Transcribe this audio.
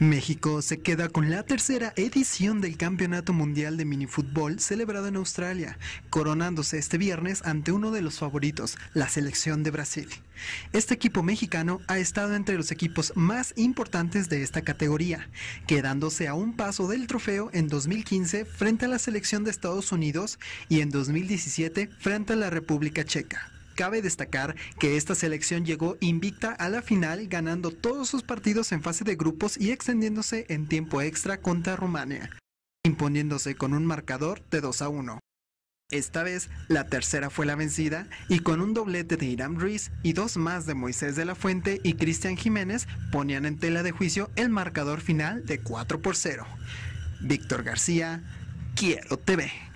México se queda con la tercera edición del Campeonato Mundial de Minifútbol celebrado en Australia, coronándose este viernes ante uno de los favoritos, la selección de Brasil. Este equipo mexicano ha estado entre los equipos más importantes de esta categoría, quedándose a un paso del trofeo en 2015 frente a la selección de Estados Unidos y en 2017 frente a la República Checa. Cabe destacar que esta selección llegó invicta a la final ganando todos sus partidos en fase de grupos y extendiéndose en tiempo extra contra Rumania, imponiéndose con un marcador de 2 a 1. Esta vez, la tercera fue la vencida y con un doblete de Iram Ruiz y dos más de Moisés de la Fuente y Cristian Jiménez ponían en tela de juicio el marcador final de 4 por 0. Víctor García, Quiero TV.